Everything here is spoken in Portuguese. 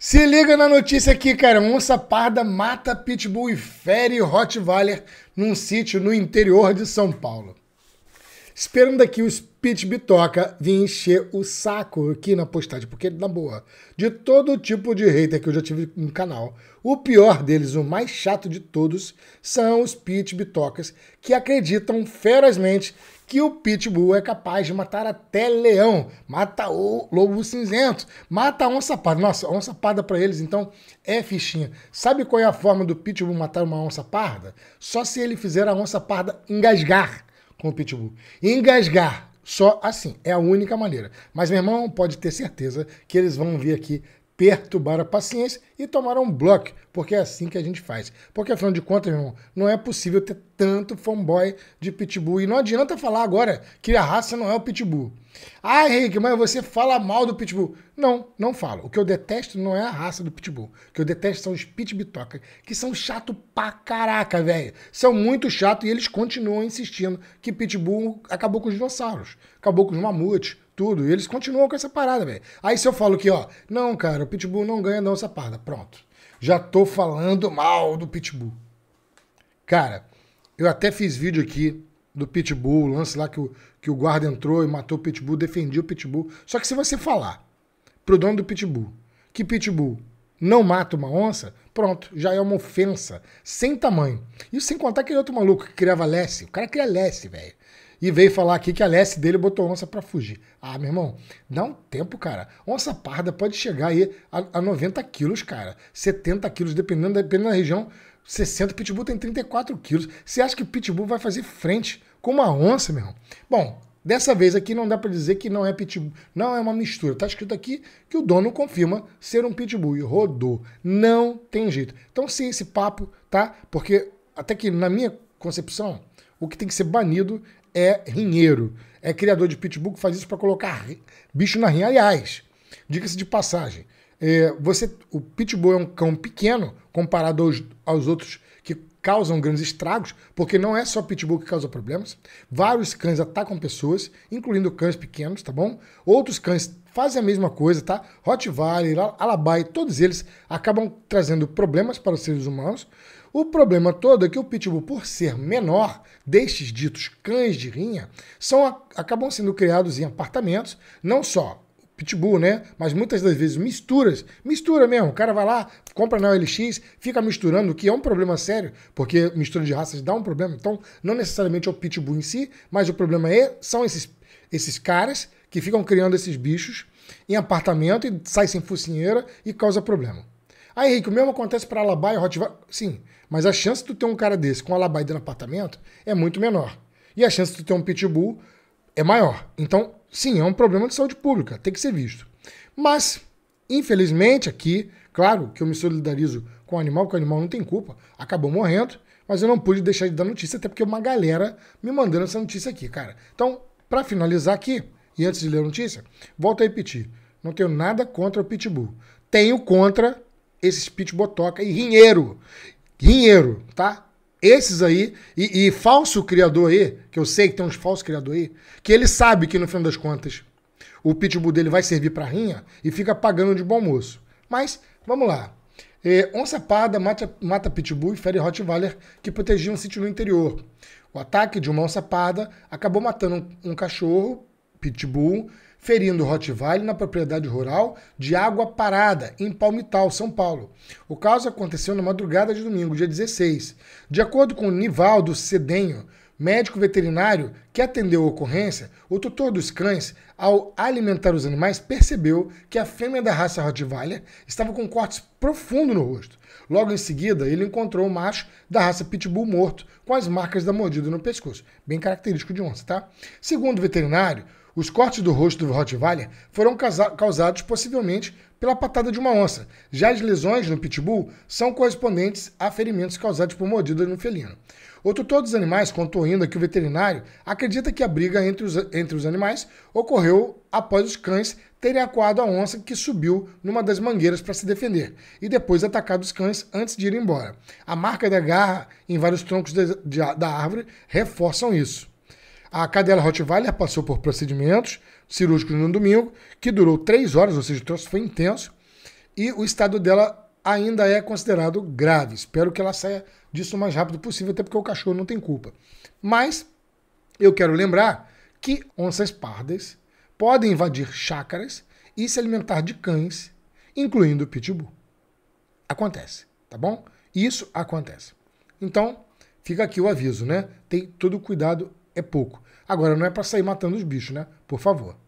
Se liga na notícia aqui, cara. Onça parda mata pitbull e fere Rottweiler num sítio no interior de São Paulo. Esperando aqui o Speech Bitoca vir encher o saco aqui na postagem, porque, na boa, de todo tipo de hater que eu já tive no canal, o pior deles, o mais chato de todos, são os Speech Bitocas, que acreditam ferozmente que o Pitbull é capaz de matar até leão, mata o lobo cinzento, mata a onça parda. Nossa, a onça parda para eles, então, é fichinha. Sabe qual é a forma do Pitbull matar uma onça parda? Só se ele fizer a onça parda engasgar com o Pitbull. Engasgar. Só assim. É a única maneira. Mas, meu irmão, pode ter certeza que eles vão vir aqui perturbar a paciência e tomar um bloco, porque é assim que a gente faz. Porque afinal de contas, irmão, não é possível ter tanto fanboy de pitbull. E não adianta falar agora que a raça não é o pitbull. Ah, Henrique, mas você fala mal do pitbull. Não, não falo. O que eu detesto não é a raça do pitbull. O que eu detesto são os pitbitoca, que são chato pra caraca, velho. São muito chato e eles continuam insistindo que pitbull acabou com os dinossauros, acabou com os mamutes, tudo. E eles continuam com essa parada, velho. Aí se eu falo que, ó, não, cara, o Pitbull não ganha não essa parada. Pronto. Já tô falando mal do Pitbull. Cara, eu até fiz vídeo aqui do Pitbull, o lance lá que o, que o guarda entrou e matou o Pitbull, defendia o Pitbull. Só que se você falar pro dono do Pitbull que Pitbull não mata uma onça, pronto, já é uma ofensa sem tamanho. Isso sem contar aquele outro maluco que criava Lesse. O cara cria Lesse, velho e veio falar aqui que a leste dele botou onça para fugir. Ah, meu irmão, dá um tempo, cara. Onça parda pode chegar aí a, a 90 quilos, cara. 70 quilos, dependendo da, dependendo da região. 60, pitbull tem 34 quilos. Você acha que o pitbull vai fazer frente com uma onça, meu irmão? Bom, Dessa vez aqui não dá para dizer que não é pitbull, não é uma mistura. Tá escrito aqui que o dono confirma ser um pitbull e rodou. Não tem jeito. Então sim, esse papo, tá? Porque até que na minha concepção, o que tem que ser banido é rinheiro. É criador de pitbull que faz isso para colocar bicho na rinha. Aliás, diga-se de passagem, é, você, o pitbull é um cão pequeno comparado aos, aos outros que causam grandes estragos, porque não é só pitbull que causa problemas. Vários cães atacam pessoas, incluindo cães pequenos, tá bom? Outros cães fazem a mesma coisa, tá? Rottweiler, Alabai, todos eles acabam trazendo problemas para os seres humanos. O problema todo é que o pitbull, por ser menor destes ditos cães de rinha, são, acabam sendo criados em apartamentos, não só pitbull, né? Mas muitas das vezes misturas, mistura mesmo. O cara vai lá, compra na OLX, fica misturando, que é um problema sério, porque mistura de raças dá um problema. Então, não necessariamente é o pitbull em si, mas o problema é são esses, esses caras que ficam criando esses bichos em apartamento e sai sem focinheira e causa problema. Aí, Henrique, o mesmo acontece para Alabai e Rottweiler. Sim, mas a chance de tu ter um cara desse com Alabai dentro do apartamento é muito menor. E a chance de tu ter um pitbull é maior. Então, sim, é um problema de saúde pública, tem que ser visto. Mas, infelizmente, aqui, claro que eu me solidarizo com o animal, porque o animal não tem culpa, acabou morrendo, mas eu não pude deixar de dar notícia, até porque uma galera me mandando essa notícia aqui, cara. Então, para finalizar aqui, e antes de ler a notícia, volto a repetir: não tenho nada contra o pitbull. Tenho contra esses pitbotoca e rinheiro. Rinheiro, tá? Esses aí, e, e, falso criador aí, que eu sei que tem uns falsos criadores aí, que ele sabe que no final das contas o pitbull dele vai servir para rinha e fica pagando de bom almoço. Mas, vamos lá. É, onça parda mata, mata pitbull e fere Rottweiler que protegia um sítio no interior. O ataque de uma onça parda acabou matando um, um cachorro, pitbull, ferindo Rottweiler na propriedade rural de Água Parada, em Palmital, São Paulo. O caso aconteceu na madrugada de domingo, dia 16. De acordo com Nivaldo Cedenho, médico veterinário que atendeu a ocorrência, o tutor dos cães, ao alimentar os animais, percebeu que a fêmea da raça Rottweiler estava com cortes profundos no rosto. Logo em seguida, ele encontrou o macho da raça Pitbull morto, com as marcas da mordida no pescoço, bem característico de onça, tá? Segundo o veterinário, os cortes do rosto do Rottweiler foram causados possivelmente pela patada de uma onça. Já as lesões no pitbull são correspondentes a ferimentos causados por mordidas no felino. O tutor dos animais contou ainda que o veterinário acredita que a briga entre os, entre os animais ocorreu após os cães terem acuado a onça que subiu numa das mangueiras para se defender e depois atacado os cães antes de ir embora. A marca da garra em vários troncos de, de, da árvore reforçam isso. A cadela Rottweiler passou por procedimentos cirúrgicos no domingo, que durou três horas, ou seja, o troço foi intenso, e o estado dela ainda é considerado grave. Espero que ela saia disso o mais rápido possível, até porque o cachorro não tem culpa. Mas eu quero lembrar que onças pardas podem invadir chácaras e se alimentar de cães, incluindo o pitbull. Acontece, tá bom? Isso acontece. Então, fica aqui o aviso, né? Tem todo cuidado é pouco. Agora, não é para sair matando os bichos, né? Por favor.